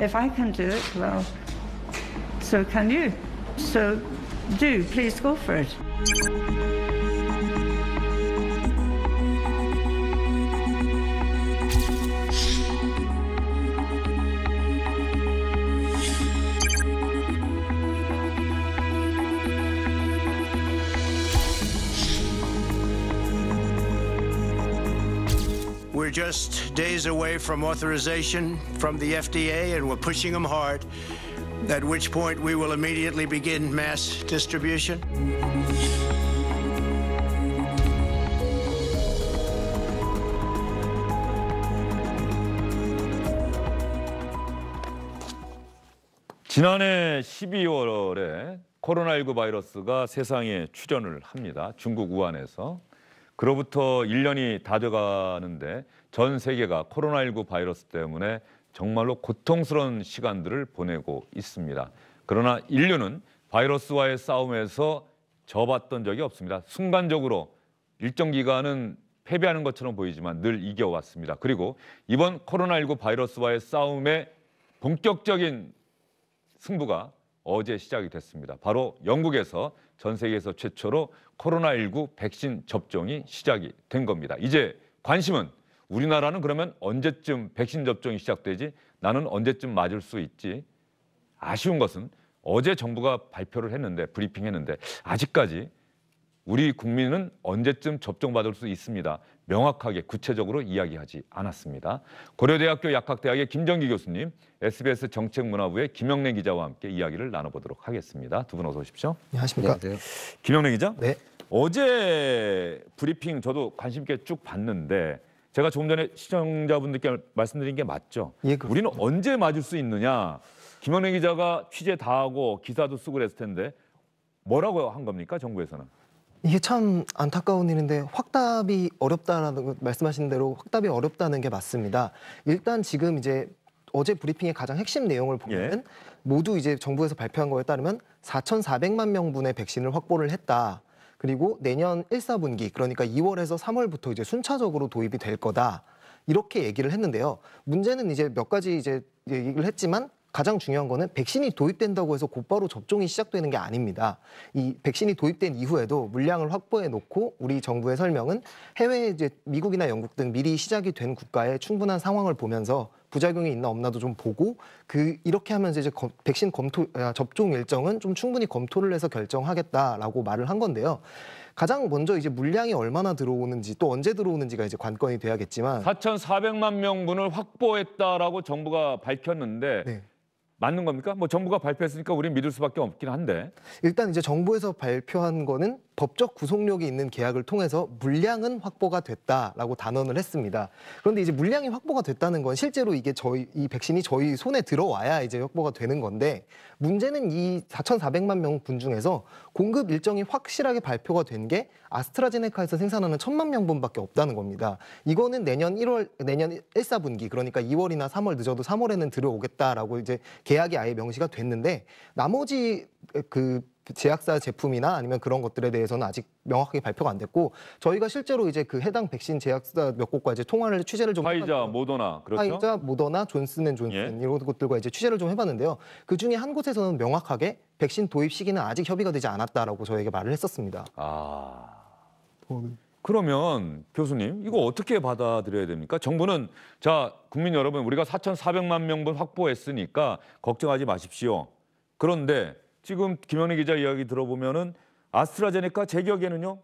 If I can do it, well, so can you. So do, please go for it. just days away from authorization from the FDA, and we're pushing them hard, at which point we will immediately begin mass distribution. 지난해 12월에 코로나19 바이러스가 세상에 출현을 합니다. 중국 우한에서. 그로부터 1년이 다 돼가는데 전 세계가 코로나19 바이러스 때문에 정말로 고통스러운 시간들을 보내고 있습니다. 그러나 인류는 바이러스와의 싸움에서 접었던 적이 없습니다. 순간적으로 일정 기간은 패배하는 것처럼 보이지만 늘 이겨왔습니다. 그리고 이번 코로나19 바이러스와의 싸움의 본격적인 승부가 어제 시작이 됐습니다. 바로 영국에서 전 세계에서 최초로 코로나19 백신 접종이 시작이 된 겁니다. 이제 관심은 우리나라는 그러면 언제쯤 백신 접종이 시작되지 나는 언제쯤 맞을 수 있지 아쉬운 것은 어제 정부가 발표를 했는데 브리핑했는데 아직까지 우리 국민은 언제쯤 접종받을 수 있습니다. 명확하게 구체적으로 이야기하지 않았습니다. 고려대학교 약학대학의 김정기 교수님, SBS 정책문화부의 김영래 기자와 함께 이야기를 나눠보도록 하겠습니다. 두 분 어서 오십시오. 네, 안녕하십니까. 네, 김영래 기자. 네. 어제 브리핑 저도 관심 있게 쭉 봤는데 제가 조금 전에 시청자분들께 말씀드린 게 맞죠. 예, 우리는 언제 맞을 수 있느냐. 김영래 기자가 취재 다 하고 기사도 쓰고 그랬을 텐데 뭐라고 한 겁니까 정부에서는? 이게 참 안타까운 일인데 확답이 어렵다라고 말씀하신 대로 확답이 어렵다는 게 맞습니다. 일단 지금 이제 어제 브리핑의 가장 핵심 내용을 보면 예. 모두 이제 정부에서 발표한 거에 따르면 4,400만 명분의 백신을 확보를 했다. 그리고 내년 1, 4분기 그러니까 2월에서 3월부터 이제 순차적으로 도입이 될 거다. 이렇게 얘기를 했는데요. 문제는 이제 몇 가지 이제 얘기를 했지만 가장 중요한 거는 백신이 도입된다고 해서 곧바로 접종이 시작되는 게 아닙니다. 이 백신이 도입된 이후에도 물량을 확보해 놓고 우리 정부의 설명은 해외 에 이제 미국이나 영국 등 미리 시작이 된 국가의 충분한 상황을 보면서 부작용이 있나 없나도 좀 보고 그 이렇게 하면서 이제 검, 백신 검토 아, 접종 일정은 좀 충분히 검토를 해서 결정하겠다라고 말을 한 건데요. 가장 먼저 이제 물량이 얼마나 들어오는지 또 언제 들어오는지가 이제 관건이 돼야겠지만 4,400만 명분을 확보했다라고 정부가 밝혔는데 네. 맞는 겁니까? 뭐 정부가 발표했으니까 우리는 믿을 수밖에 없긴 한데. 일단 이제 정부에서 발표한 거는 법적 구속력이 있는 계약을 통해서 물량은 확보가 됐다라고 단언을 했습니다. 그런데 이제 물량이 확보가 됐다는 건 실제로 이게 저희 이 백신이 저희 손에 들어와야 이제 확보가 되는 건데 문제는 이 4,400만 명 분 중에서 공급 일정이 확실하게 발표가 된 게 아스트라제네카에서 생산하는 1,000만 명분밖에 없다는 겁니다. 이거는 내년 1월 내년 1사분기 그러니까 2월이나 3월 늦어도 3월에는 들어오겠다라고 이제 계약이 아예 명시가 됐는데 나머지 그그 제약사 제품이나 아니면 그런 것들에 대해서는 아직 명확하게 발표가 안 됐고 저희가 실제로 이제 그 해당 백신 제약사 몇 곳과 이제 통화를 취재를 좀 화이자, 모더나 그렇죠? 화이자, 모더나, 존슨앤존슨 예. 이런 곳들과 이제 취재를 좀 해봤는데요. 그 중에 한 곳에서는 명확하게 백신 도입 시기는 아직 협의가 되지 않았다라고 저에게 말을 했었습니다. 아. 어, 네. 그러면 교수님 이거 어떻게 받아들여야 됩니까? 정부는 자 국민 여러분 우리가 4,400만 명분 확보했으니까 걱정하지 마십시오. 그런데 지금 김영리 기자 이야기 들어보면은 아스트라제네카 제격에는요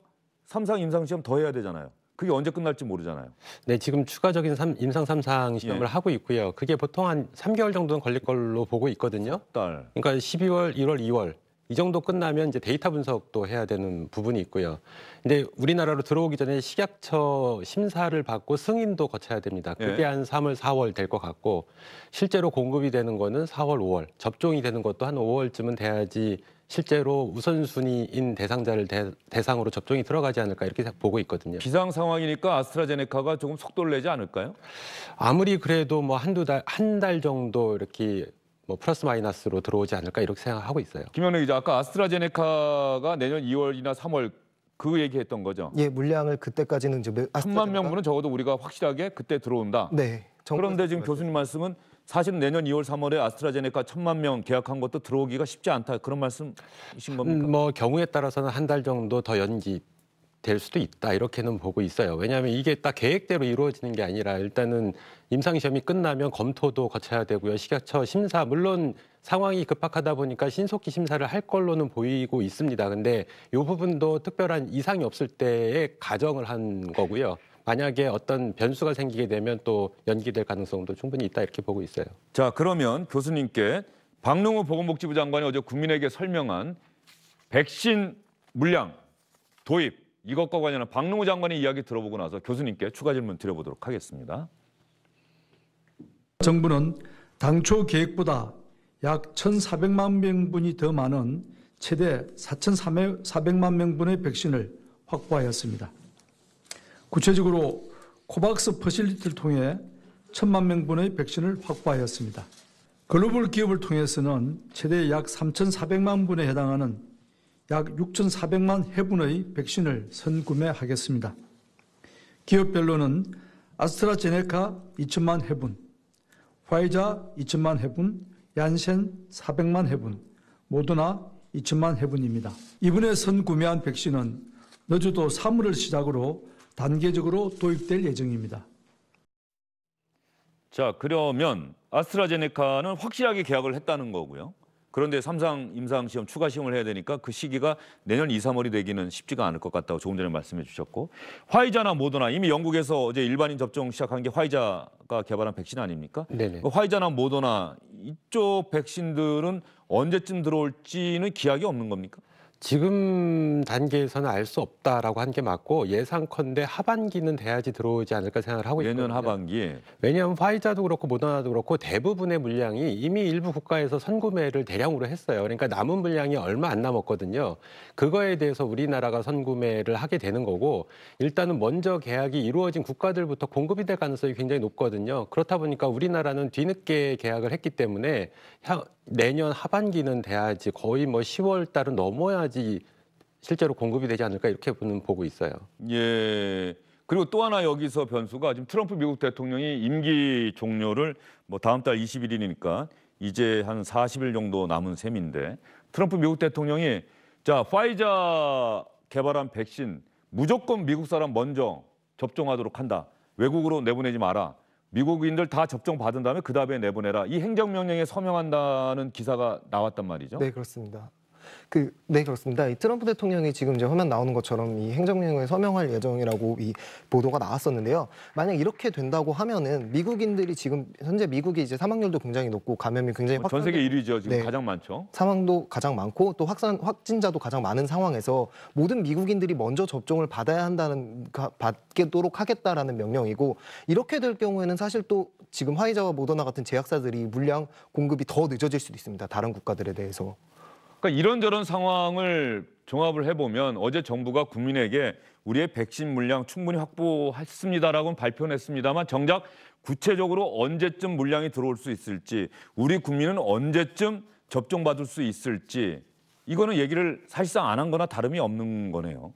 삼상 임상 시험 더 해야 되잖아요. 그게 언제 끝날지 모르잖아요. 네, 지금 추가적인 삼, 임상 삼상 시험을 예. 하고 있고요. 그게 보통 한3개월 정도는 걸릴 걸로 보고 있거든요. 달. 그러니까 12월, 1월, 2월 이 정도 끝나면 이제 데이터 분석도 해야 되는 부분이 있고요. 근데 우리나라로 들어오기 전에 식약처 심사를 받고 승인도 거쳐야 됩니다. 그게 예. 한 3월, 4월 될 것 같고 실제로 공급이 되는 거는 4월, 5월. 접종이 되는 것도 한 5월쯤은 돼야지 실제로 우선순위인 대상자를 대, 상으로 접종이 들어가지 않을까 이렇게 보고 있거든요. 비상 상황이니까 아스트라제네카가 조금 속도를 내지 않을까요? 아무리 그래도 뭐 한두 달, 한 달 정도 이렇게 뭐 플러스 마이너스로 들어오지 않을까 이렇게 생각하고 있어요. 김현우 이제 아까 아스트라제네카가 내년 2월이나 3월 그 얘기했던 거죠. 예, 물량을 그때까지는 이제 천만 명분은 적어도 우리가 확실하게 그때 들어온다. 네. 그런데 지금 교수님 말씀은 사실 내년 2월 3월에 아스트라제네카 천만 명 계약한 것도 들어오기가 쉽지 않다 그런 말씀이신 겁니까? 음, 뭐 경우에 따라서는 한 달 정도 더 연기 될 수도 있다 이렇게는 보고 있어요. 왜냐하면 이게 딱 계획대로 이루어지는 게 아니라 일단은 임상 시험이 끝나면 검토도 거쳐야 되고요. 식약처 심사 물론 상황이 급박하다 보니까 신속히 심사를 할 걸로는 보이고 있습니다. 근데 이 부분도 특별한 이상이 없을 때에 가정을 한 거고요. 만약에 어떤 변수가 생기게 되면 또 연기될 가능성도 충분히 있다 이렇게 보고 있어요. 자 그러면 교수님께 박능호 보건복지부 장관이 어제 국민에게 설명한 백신 물량 도입 이것과 관련한 박능호 장관의 이야기 들어보고 나서 교수님께 추가 질문 드려보도록 하겠습니다. 정부는 당초 계획보다 약 1,400만 명분이 더 많은 최대 4,400만 명분의 백신을 확보하였습니다. 구체적으로 코박스 퍼실리티를 통해 1,000만 명분의 백신을 확보하였습니다. 글로벌 기업을 통해서는 최대 약 3,400만 분에 해당하는 약 6,400만 회분의 백신을 선구매하겠습니다. 기업별로는 아스트라제네카 2천만 회분, 화이자 2천만 회분, 얀센 400만 회분, 모더나 2천만 회분입니다. 이번에 선구매한 백신은 너주도 3월을 시작으로 단계적으로 도입될 예정입니다. 자, 그러면 아스트라제네카는 확실하게 계약을 했다는 거고요. 그런데 삼상 임상 시험 추가 시험을 해야 되니까 그 시기가 내년 2, 3월이 되기는 쉽지가 않을 것 같다고 조금 전에 말씀해 주셨고 화이자나 모더나 이미 영국에서 어제 일반인 접종 시작한 게 화이자가 개발한 백신 아닙니까? 네네. 그 화이자나 모더나 이쪽 백신들은 언제쯤 들어올지는 기약이 없는 겁니까? 지금 단계에서는 알 수 없다라고 한 게 맞고 예상컨대 하반기는 돼야지 들어오지 않을까 생각을 하고 있습니다 내년 하반기. 왜냐하면 화이자도 그렇고 모더나도 그렇고 대부분의 물량이 이미 일부 국가에서 선구매를 대량으로 했어요. 그러니까 남은 물량이 얼마 안 남았거든요. 그거에 대해서 우리나라가 선구매를 하게 되는 거고 일단은 먼저 계약이 이루어진 국가들부터 공급이 될 가능성이 굉장히 높거든요. 그렇다 보니까 우리나라는 뒤늦게 계약을 했기 때문에 향, 내년 하반기는 돼야지 거의 뭐 10월 달은 넘어야지 실제로 공급이 되지 않을까 이렇게 보는 보고 있어요. 예. 그리고 또 하나 여기서 변수가 지금 트럼프 미국 대통령이 임기 종료를 뭐 다음 달 20일이니까 이제 한 40일 정도 남은 셈인데 트럼프 미국 대통령이 자, 파이자 개발한 백신 무조건 미국 사람 먼저 접종하도록 한다. 외국으로 내보내지 마라. 미국인들 다 접종 받은 다음에 그 다음에 내보내라. 이 행정명령에 서명한다는 기사가 나왔단 말이죠. 네, 그렇습니다. 그, 네 그렇습니다. 이 트럼프 대통령이 지금 이제 화면 나오는 것처럼 이행정령을 서명할 예정이라고 이 보도가 나왔었는데요. 만약 이렇게 된다고 하면은 미국인들이 지금 현재 미국이 이제 사망률도 굉장히 높고 감염이 굉장히 어, 전 세계 1위죠. 지금 네. 가장 많죠. 사망도 가장 많고 또 확산 확진자도 가장 많은 상황에서 모든 미국인들이 먼저 접종을 받아야 한다는 가, 받도록 하겠다라는 명령이고 이렇게 될 경우에는 사실 또 지금 화이자와 모더나 같은 제약사들이 물량 공급이 더 늦어질 수도 있습니다. 다른 국가들에 대해서. 그러니까 이런저런 상황을 종합을 해보면 어제 정부가 국민에게 우리의 백신 물량 충분히 확보했습니다라고 발표는 했습니다만 정작 구체적으로 언제쯤 물량이 들어올 수 있을지 우리 국민은 언제쯤 접종받을 수 있을지 이거는 얘기를 사실상 안 한 거나 다름이 없는 거네요.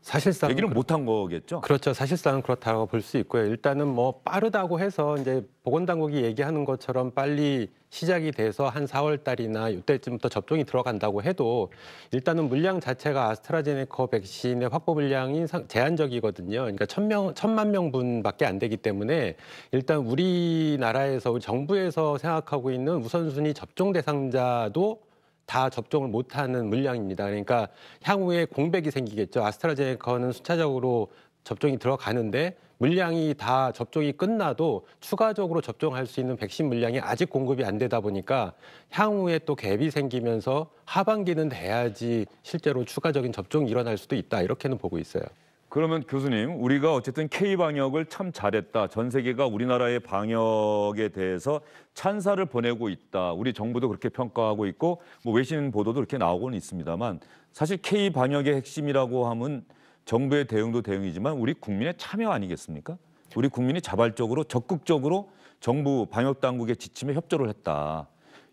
사실상 얘기를 못 한 거겠죠. 그렇죠. 사실상 그렇다고 볼 수 있고요. 일단은 뭐 빠르다고 해서 이제 보건당국이 얘기하는 것처럼 빨리 시작이 돼서 한 4월 달이나 이때쯤부터 접종이 들어간다고 해도 일단은 물량 자체가 아스트라제네카 백신의 확보 물량이 제한적이거든요. 그러니까 천명 천만 명분밖에 안 되기 때문에 일단 우리나라에서 정부에서 생각하고 있는 우선순위 접종 대상자도 다 접종을 못하는 물량입니다. 그러니까 향후에 공백이 생기겠죠. 아스트라제네카는 순차적으로 접종이 들어가는데 물량이 다 접종이 끝나도 추가적으로 접종할 수 있는 백신 물량이 아직 공급이 안 되다 보니까 향후에 또 갭이 생기면서 하반기는 돼야지 실제로 추가적인 접종이 일어날 수도 있다 이렇게는 보고 있어요. 그러면 교수님, 우리가 어쨌든 K 방역을 참 잘했다. 전 세계가 우리나라의 방역에 대해서 찬사를 보내고 있다. 우리 정부도 그렇게 평가하고 있고 뭐 외신 보도도 이렇게 나오고는 있습니다만 사실 K 방역의 핵심이라고 하면 정부의 대응도 대응이지만 우리 국민의 참여 아니겠습니까? 우리 국민이 자발적으로 적극적으로 정부 방역 당국의 지침에 협조를 했다.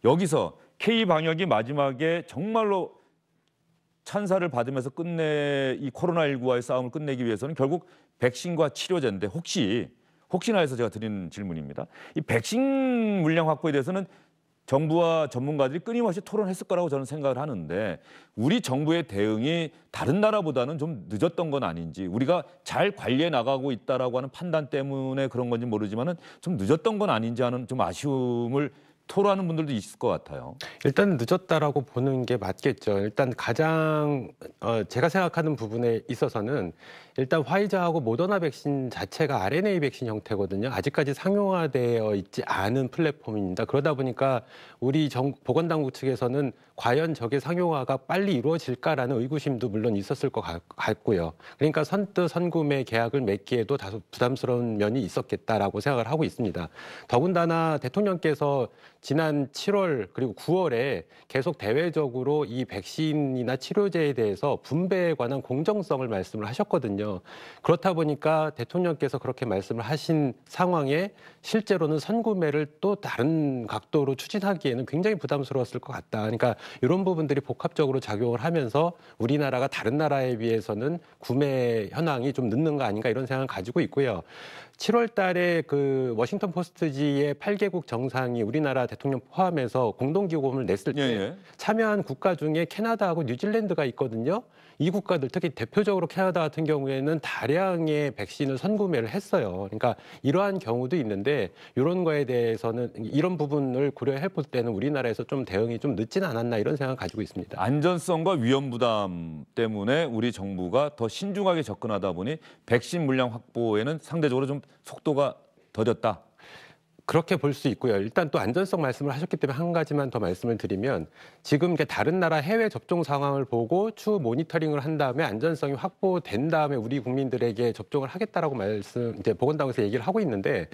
여기서 K 방역이 마지막에 정말로 찬사를 받으면서 끝내 이 코로나 19와의 싸움을 끝내기 위해서는 결국 백신과 치료제인데 혹시 혹시나 해서 제가 드리는 질문입니다. 이 백신 물량 확보에 대해서는 정부와 전문가들이 끊임없이 토론했을 거라고 저는 생각을 하는데 우리 정부의 대응이 다른 나라보다는 좀 늦었던 건 아닌지 우리가 잘 관리해 나가고 있다라고 하는 판단 때문에 그런 건지 모르지만은 좀 늦었던 건 아닌지 하는 좀 아쉬움을 토로하는 분들도 있을 것 같아요. 일단 늦었다라고 보는 게 맞겠죠. 일단 가장 어, 제가 생각하는 부분에 있어서는 일단 화이자하고 모더나 백신 자체가 RNA 백신 형태거든요. 아직까지 상용화되어 있지 않은 플랫폼입니다. 그러다 보니까 우리 정, 보건당국 측에서는 과연 저게 상용화가 빨리 이루어질까라는 의구심도 물론 있었을 것 같고요. 그러니까 선뜻 선구매 계약을 맺기에도 다소 부담스러운 면이 있었겠다라고 생각을 하고 있습니다. 더군다나 대통령께서 지난 7월 그리고 9월에 계속 대외적으로 이 백신이나 치료제에 대해서 분배에 관한 공정성을 말씀을 하셨거든요. 그렇다 보니까 대통령께서 그렇게 말씀을 하신 상황에 실제로는 선구매를 또 다른 각도로 추진하기에는 굉장히 부담스러웠을 것 같다. 그러니까 이런 부분들이 복합적으로 작용을 하면서 우리나라가 다른 나라에 비해서는 구매 현황이 좀 늦는 거 아닌가 이런 생각을 가지고 있고요. 7월 달에 그 워싱턴 포스트지의 8개국 정상이 우리나라 대통령 포함해서 공동기고금을 냈을 때 예, 예. 참여한 국가 중에 캐나다하고 뉴질랜드가 있거든요. 이 국가들 특히 대표적으로 캐나다 같은 경우에는 다량의 백신을 선구매를 했어요. 그러니까 이러한 경우도 있는데 이런 거에 대해서는 이런 부분을 고려해 볼 때는 우리나라에서 좀 대응이 좀 늦진 않았나 이런 생각을 가지고 있습니다. 안전성과 위험 부담 때문에 우리 정부가 더 신중하게 접근하다 보니 백신 물량 확보에는 상대적으로 좀 속도가 더뎠다. 그렇게 볼 수 있고요. 일단 또 안전성 말씀을 하셨기 때문에 한 가지만 더 말씀을 드리면 지금 다른 나라 해외 접종 상황을 보고 추후 모니터링을 한 다음에 안전성이 확보된 다음에 우리 국민들에게 접종을 하겠다라고 말씀 이제 보건당에서 국 얘기를 하고 있는데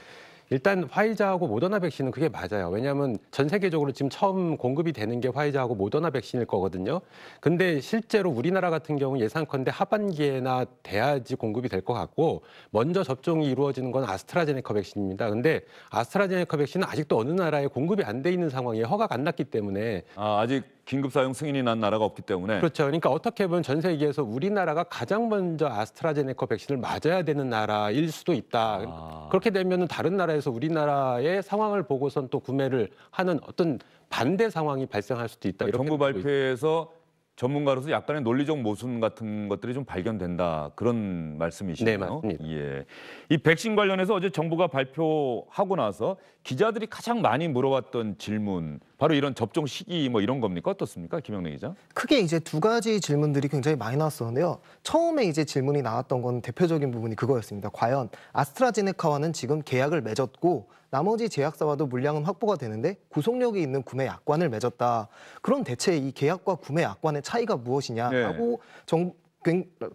일단 화이자하고 모더나 백신은 그게 맞아요. 왜냐하면 전 세계적으로 지금 처음 공급이 되는 게 화이자하고 모더나 백신일 거거든요. 근데 실제로 우리나라 같은 경우 예상컨대 하반기에나 돼야지 공급이 될 것 같고 먼저 접종이 이루어지는 건 아스트라제네카 백신입니다. 근데 아스트라제네카 백신은 아직도 어느 나라에 공급이 안 돼 있는 상황에 허가가 안 났기 때문에 아, 아직 긴급 사용 승인이 난 나라가 없기 때문에 그렇죠. 그러니까 어떻게 보면 전 세계에서 우리나라가 가장 먼저 아스트라제네카 백신을 맞아야 되는 나라일 수도 있다. 아. 그렇게 되면 다른 나라에서 우리나라의 상황을 보고선 또 구매를 하는 어떤 반대 상황이 발생할 수도 있다. 그러니까 정부 발표에서 전문가로서 약간의 논리적 모순 같은 것들이 좀 발견된다 그런 말씀이시죠? 네 맞습니다. 예, 이 백신 관련해서 어제 정부가 발표하고 나서 기자들이 가장 많이 물어봤던 질문 바로 이런 접종 시기 뭐 이런 겁니까? 어떻습니까? 김영래 기자. 크게 이제 두 가지 질문들이 굉장히 많이 나왔었는데요. 처음에 이제 질문이 나왔던 건 대표적인 부분이 그거였습니다. 과연 아스트라제네카와는 지금 계약을 맺었고 나머지 제약사와도 물량은 확보가 되는데 구속력이 있는 구매 약관을 맺었다. 그럼 대체 이 계약과 구매 약관의 차이가 무엇이냐라고 네. 정,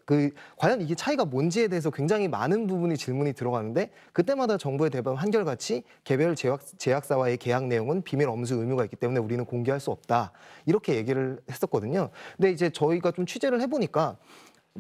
그 과연 이게 차이가 뭔지에 대해서 굉장히 많은 부분이 질문이 들어가는데 그때마다 정부의 대답은 한결같이 개별 제약, 제약사와의 계약 내용은 비밀 엄수 의무가 있기 때문에 우리는 공개할 수 없다 이렇게 얘기를 했었거든요. 근데 이제 저희가 좀 취재를 해보니까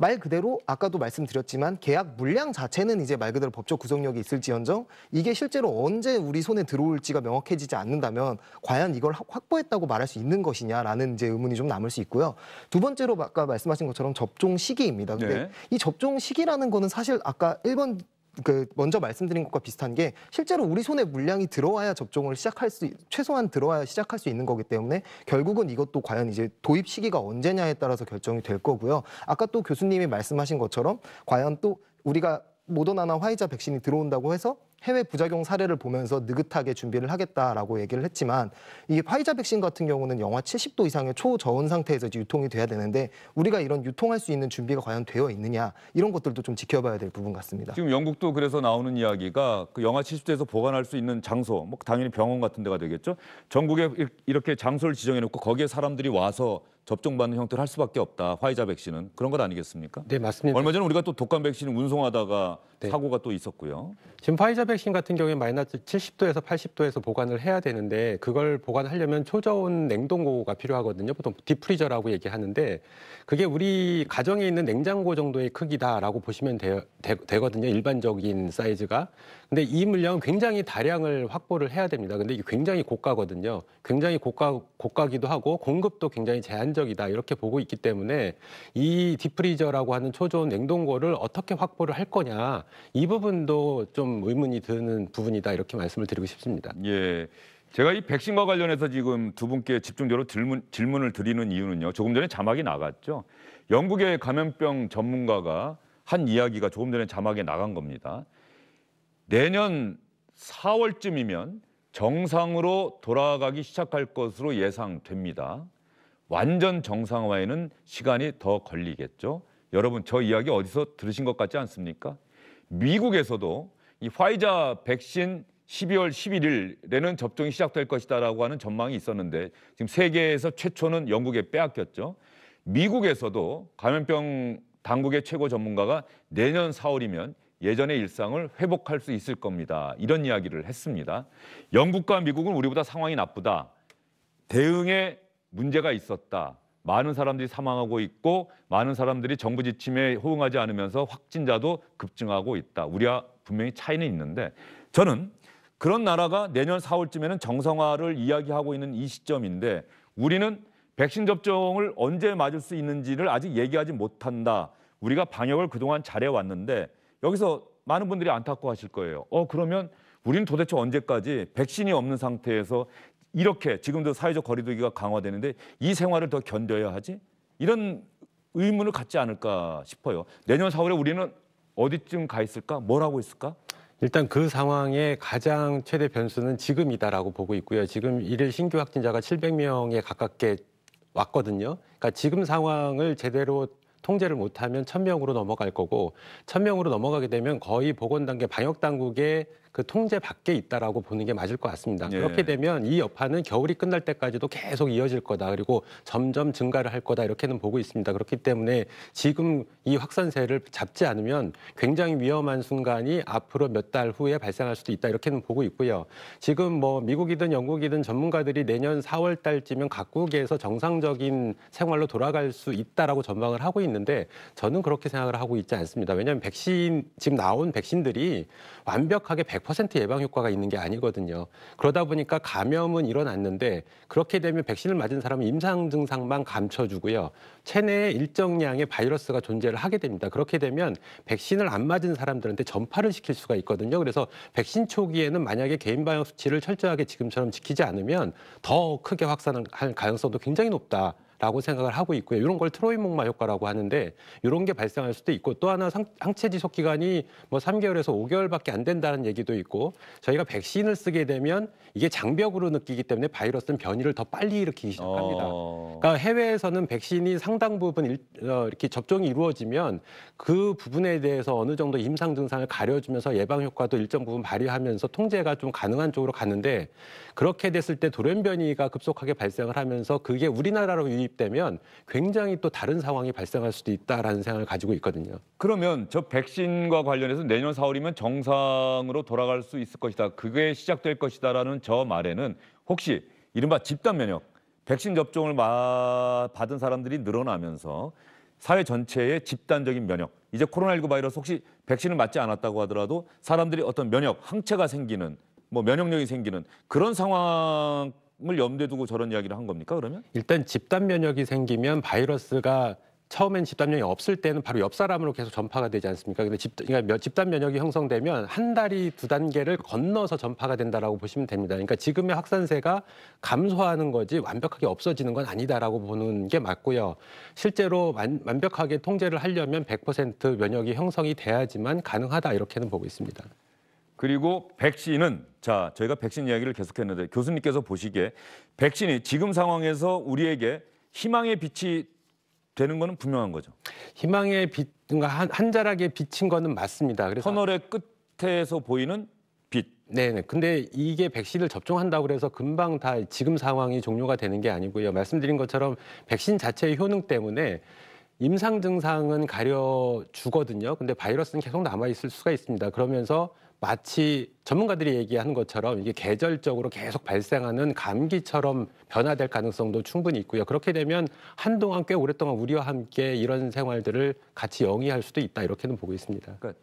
말 그대로 아까도 말씀드렸지만 계약 물량 자체는 이제 말 그대로 법적 구속력이 있을지언정 이게 실제로 언제 우리 손에 들어올지가 명확해지지 않는다면 과연 이걸 확보했다고 말할 수 있는 것이냐라는 이제 의문이 좀 남을 수 있고요. 두 번째로 아까 말씀하신 것처럼 접종 시기입니다. 근데 네. 이 접종 시기라는 거는 사실 아까 1번 그 먼저 말씀드린 것과 비슷한 게 실제로 우리 손에 물량이 들어와야 접종을 시작할 수 최소한 들어와야 시작할 수 있는 거기 때문에 결국은 이것도 과연 이제 도입 시기가 언제냐에 따라서 결정이 될 거고요. 아까 또 교수님이 말씀하신 것처럼 과연 또 우리가 모더나나 화이자 백신이 들어온다고 해서 해외 부작용 사례를 보면서 느긋하게 준비를 하겠다라고 얘기를 했지만 이 화이자 백신 같은 경우는 영하 70도 이상의 초저온 상태에서 유통이 돼야 되는데 우리가 이런 유통할 수 있는 준비가 과연 되어 있느냐 이런 것들도 좀 지켜봐야 될 부분 같습니다. 지금 영국도 그래서 나오는 이야기가 그 영하 70도에서 보관할 수 있는 장소, 뭐 당연히 병원 같은 데가 되겠죠. 전국에 이렇게 장소를 지정해 놓고 거기에 사람들이 와서 접종받는 형태를 할 수밖에 없다. 화이자 백신은 그런 것 아니겠습니까? 네, 맞습니다. 얼마 전에 우리가 또 독감 백신 을 운송하다가 네. 사고가 또 있었고요. 지금 화이자 백신 같은 경우에 마이너스 70도에서 80도에서 보관을 해야 되는데 그걸 보관하려면 초저온 냉동고가 필요하거든요. 보통 디프리저라고 얘기하는데 그게 우리 가정에 있는 냉장고 정도의 크기다라고 보시면 되, 되, 되거든요. 일반적인 사이즈가. 근데 이 물량은 굉장히 다량을 확보를 해야 됩니다. 근데 이게 굉장히 고가거든요. 굉장히 고가 고가기도 하고 공급도 굉장히 제한적이다 이렇게 보고 있기 때문에 이 디프리저라고 하는 초저온 냉동고를 어떻게 확보를 할 거냐 이 부분도 좀 의문이 드는 부분이다 이렇게 말씀을 드리고 싶습니다. 예. 제가 이 백신과 관련해서 지금 두 분께 집중적으로 질문, 질문을 드리는 이유는요. 조금 전에 자막이 나갔죠. 영국의 감염병 전문가가 한 이야기가 조금 전에 자막에 나간 겁니다. 내년 4월쯤이면 정상으로 돌아가기 시작할 것으로 예상됩니다. 완전 정상화에는 시간이 더 걸리겠죠. 여러분 저 이야기 어디서 들으신 것 같지 않습니까? 미국에서도 이 화이자 백신 12월 11일에는 접종이 시작될 것이다라고 하는 전망이 있었는데 지금 세계에서 최초는 영국에 빼앗겼죠. 미국에서도 감염병 당국의 최고 전문가가 내년 4월이면 예전의 일상을 회복할 수 있을 겁니다. 이런 이야기를 했습니다. 영국과 미국은 우리보다 상황이 나쁘다. 대응에 문제가 있었다. 많은 사람들이 사망하고 있고 많은 사람들이 정부 지침에 호응하지 않으면서 확진자도 급증하고 있다. 우리와 분명히 차이는 있는데 저는 그런 나라가 내년 4월쯤에는 정상화를 이야기하고 있는 이 시점인데 우리는 백신 접종을 언제 맞을 수 있는지를 아직 얘기하지 못한다. 우리가 방역을 그동안 잘해왔는데 여기서 많은 분들이 안타까워하실 거예요. 어 그러면 우리는 도대체 언제까지 백신이 없는 상태에서 이렇게 지금도 사회적 거리두기가 강화되는데 이 생활을 더 견뎌야 하지? 이런 의문을 갖지 않을까 싶어요. 내년 4월에 우리는 어디쯤 가 있을까? 뭘 하고 있을까? 일단 그 상황의 가장 최대 변수는 지금이다라고 보고 있고요. 지금 일일 신규 확진자가 700명에 가깝게 왔거든요. 그러니까 지금 상황을 제대로 통제를 못하면 1 0 0 0명으로 넘어갈 거고 1 0 0 0명으로 넘어가게 되면 거의 보건 단계 방역 당국의 그 통제 밖에 있다라고 보는 게 맞을 것 같습니다. 예. 그렇게 되면 이 여파는 겨울이 끝날 때까지도 계속 이어질 거다. 그리고 점점 증가를 할 거다. 이렇게는 보고 있습니다. 그렇기 때문에 지금 이 확산세를 잡지 않으면 굉장히 위험한 순간이 앞으로 몇 달 후에 발생할 수도 있다. 이렇게는 보고 있고요. 지금 뭐 미국이든 영국이든 전문가들이 내년 4월 달쯤엔 각국에서 정상적인 생활로 돌아갈 수 있다라고 전망을 하고 있는데 저는 그렇게 생각을 하고 있지 않습니다. 왜냐하면 백신 지금 나온 백신들이 완벽하게 100 100% 예방 효과가 있는 게 아니거든요. 그러다 보니까 감염은 일어났는데 그렇게 되면 백신을 맞은 사람은 임상 증상만 감춰주고요. 체내에 일정량의 바이러스가 존재를 하게 됩니다. 그렇게 되면 백신을 안 맞은 사람들한테 전파를 시킬 수가 있거든요. 그래서 백신 초기에는 만약에 개인 방역 수치를 철저하게 지금처럼 지키지 않으면 더 크게 확산할 가능성도 굉장히 높다. 라고 생각을 하고 있고요. 이런 걸 트로이 목마 효과라고 하는데 이런 게 발생할 수도 있고 또 하나 상, 항체 지속 기간이 뭐 3개월에서 5개월밖에 안 된다는 얘기도 있고 저희가 백신을 쓰게 되면 이게 장벽으로 느끼기 때문에 바이러스는 변이를 더 빨리 일으키기 시작합니다. 어... 그러니까 해외에서는 백신이 상당 부분 일, 어, 이렇게 접종이 이루어지면 그 부분에 대해서 어느 정도 임상 증상을 가려주면서 예방 효과도 일정 부분 발휘하면서 통제가 좀 가능한 쪽으로 가는데 그렇게 됐을 때 돌연 변이가 급속하게 발생을 하면서 그게 우리나라로 유입되면 굉장히 또 다른 상황이 발생할 수도 있다라는 생각을 가지고 있거든요. 그러면 저 백신과 관련해서 내년 4월이면 정상으로 돌아갈 수 있을 것이다. 그게 시작될 것이다라는 저 말에는 혹시 이른바 집단 면역, 백신 접종을 받은 사람들이 늘어나면서 사회 전체의 집단적인 면역, 이제 코로나19 바이러스 혹시 백신을 맞지 않았다고 하더라도 사람들이 어떤 면역, 항체가 생기는 뭐 면역력이 생기는 그런 상황 을 염두에 두고 저런 이야기를 한 겁니까 그러면? 일단 집단 면역이 생기면 바이러스가 처음엔 집단 면역이 없을 때는 바로 옆 사람으로 계속 전파가 되지 않습니까? 근데 집, 그러니까 집단 면역이 형성되면 한 달이 두 단계를 건너서 전파가 된다라고 보시면 됩니다. 그러니까 지금의 확산세가 감소하는 거지 완벽하게 없어지는 건 아니다라고 보는 게 맞고요. 실제로 완, 완벽하게 통제를 하려면 100% 면역이 형성이 돼야지만 가능하다 이렇게는 보고 있습니다. 그리고 백신은 자 저희가 백신 이야기를 계속했는데 교수님께서 보시기에 백신이 지금 상황에서 우리에게 희망의 빛이 되는 거는 분명한 거죠. 희망의 빛, 그러니까 한, 한 자락에 비친 거는 맞습니다. 그래서 터널의 끝에서 보이는 빛. 네, 근데 이게 백신을 접종한다고 그래서 금방 다 지금 상황이 종료가 되는 게 아니고요. 말씀드린 것처럼 백신 자체의 효능 때문에 임상 증상은 가려 주거든요. 근데 바이러스는 계속 남아 있을 수가 있습니다. 그러면서 마치 전문가들이 얘기하는 것처럼 이게 계절적으로 계속 발생하는 감기처럼 변화될 가능성도 충분히 있고요. 그렇게 되면 한동안 꽤 오랫동안 우리와 함께 이런 생활들을 같이 영위할 수도 있다 이렇게는 보고 있습니다. 그러니까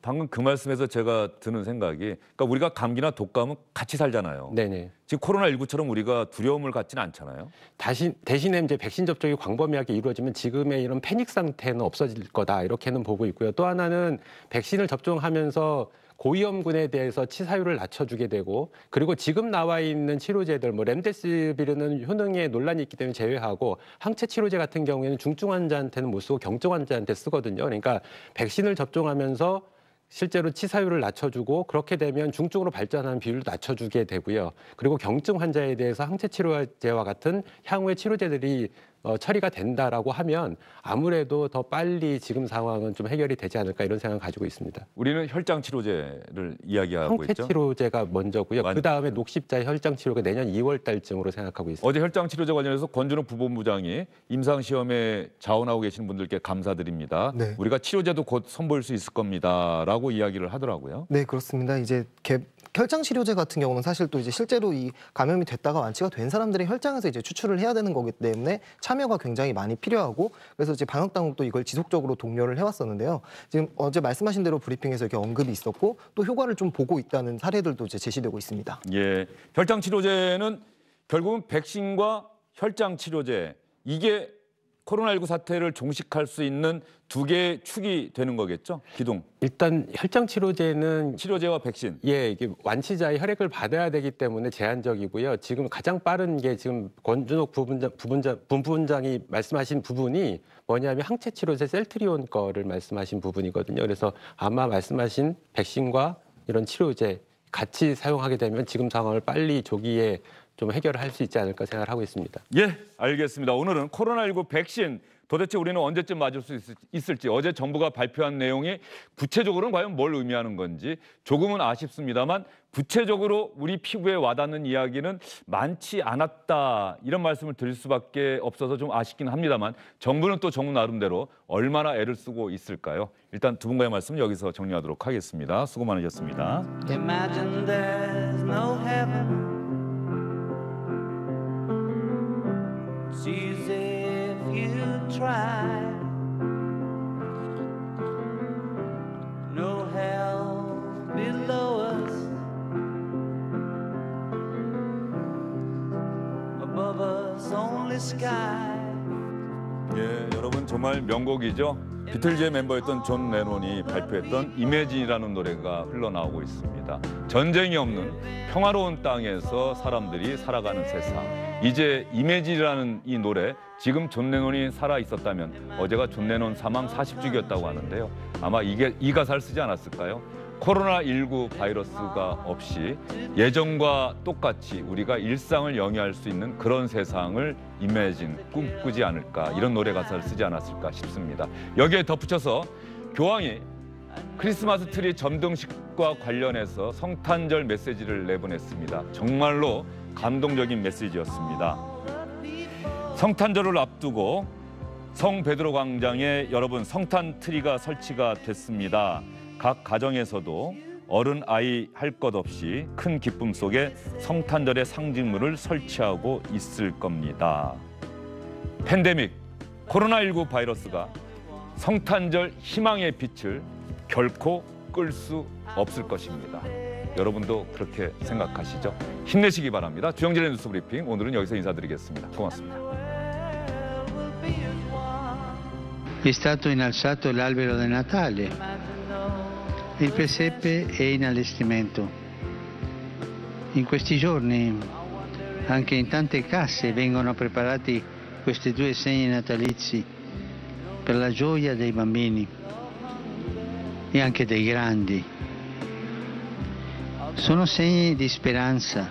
방금 그 말씀에서 제가 드는 생각이 그러니까 우리가 감기나 독감은 같이 살잖아요. 네네. 지금 코로나19처럼 우리가 두려움을 갖지는 않잖아요. 다시, 대신에 이제 백신 접종이 광범위하게 이루어지면 지금의 이런 패닉 상태는 없어질 거다 이렇게는 보고 있고요. 또 하나는 백신을 접종하면서 고위험군에 대해서 치사율을 낮춰주게 되고 그리고 지금 나와 있는 치료제들 뭐 렘데시비르는 효능에 논란이 있기 때문에 제외하고 항체 치료제 같은 경우에는 중증 환자한테는 못 쓰고 경증 환자한테 쓰거든요. 그러니까 백신을 접종하면서 실제로 치사율을 낮춰주고 그렇게 되면 중증으로 발전하는 비율도 낮춰주게 되고요. 그리고 경증 환자에 대해서 항체 치료제와 같은 향후의 치료제들이 어, 처리가 된다라고 하면 아무래도 더 빨리 지금 상황은 좀 해결이 되지 않을까 이런 생각을 가지고 있습니다. 우리는 혈장 치료제를 이야기하고 있죠. 항체 치료제가 먼저고요. 그 다음에 녹십자 혈장 치료가 내년 2월 달쯤으로 생각하고 있습니다. 어제 혈장 치료제 관련해서 권준욱 부본부장이 임상 시험에 자원하고 계신 분들께 감사드립니다. 네. 우리가 치료제도 곧 선보일 수 있을 겁니다라고 이야기를 하더라고요. 네 그렇습니다. 이제 개, 혈장 치료제 같은 경우는 사실 또 이제 실제로 이 감염이 됐다가 완치가 된 사람들의 혈장에서 이제 추출을 해야 되는 거기 때문에. 참여가 굉장히 많이 필요하고 그래서 이제 방역 당국도 이걸 지속적으로 독려를 해왔었는데요. 지금 어제 말씀하신 대로 브리핑에서 이렇게 언급이 있었고 또 효과를 좀 보고 있다는 사례들도 이제 제시되고 있습니다. 예, 혈장 치료제는 결국은 백신과 혈장 치료제 이게 코로나19 사태를 종식할 수 있는 두 개의 축이 되는 거겠죠? 기둥. 일단 혈장 치료제는 치료제와 백신. 예, 이게 완치자의 혈액을 받아야 되기 때문에 제한적이고요. 지금 가장 빠른 게 지금 권준옥 부분장, 부분장, 분부장이 말씀하신 부분이 뭐냐면 항체 치료제 셀트리온 거를 말씀하신 부분이거든요. 그래서 아마 말씀하신 백신과 이런 치료제 같이 사용하게 되면 지금 상황을 빨리 조기에 좀 해결을 할 수 있지 않을까 생각 하고 있습니다. 예, 알겠습니다. 오늘은 코로나19 백신 도대체 우리는 언제쯤 맞을 수 있을, 지 어제 정부가 발표한 내용이 구체적으로는 과연 뭘 의미하는 건지 조금은 아쉽습니다만 구체적으로 우리 피부에 와닿는 이야기는 많지 않았다 이런 말씀을 드릴 수밖에 없어서 좀 아쉽긴 합니다만 정부는 또 정부 나름대로 얼마나 애를 쓰고 있을까요? 일단 두 분과의 말씀 여기서 정리하도록 하겠습니다. 수고 많으셨습니다. 명곡이죠. 비틀즈의 멤버였던 존 레논이 발표했던 이매진이라는 노래가 흘러나오고 있습니다. 전쟁이 없는 평화로운 땅에서 사람들이 살아가는 세상. 이제 이매진이라는 이 노래, 지금 존 레논이 살아 있었다면 어제가 존 레논 사망 40주기였다고 하는데요. 아마 이게 이 가사를 쓰지 않았을까요? 코로나19 바이러스가 없이 예전과 똑같이 우리가 일상을 영위할 수 있는 그런 세상을 임해진 꿈꾸지 않을까 이런 노래 가사를 쓰지 않았을까 싶습니다. 여기에 덧붙여서 교황이 크리스마스 트리 점등식과 관련해서 성탄절 메시지를 내보냈습니다. 정말로 감동적인 메시지였습니다. 성탄절을 앞두고 성 베드로 광장에 여러분 성탄 트리가 설치가 됐습니다. 각 가정에서도 어른 아이 할 것 없이 큰 기쁨 속에 성탄절의 상징물을 설치하고 있을 겁니다. 팬데믹 코로나19 바이러스가 성탄절 희망의 빛을 결코 끌 수 없을 것입니다. 여러분도 그렇게 생각하시죠? 힘내시기 바랍니다. 주영진의 뉴스 브리핑 오늘은 여기서 인사드리겠습니다. 고맙습니다. È stato innalzato l'albero di Natale. Il presepe è in allestimento. In questi giorni anche in tante casse vengono preparati questi due segni natalizi per la gioia dei bambini e anche dei grandi. Sono segni di speranza,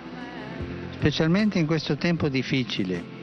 specialmente in questo tempo difficile.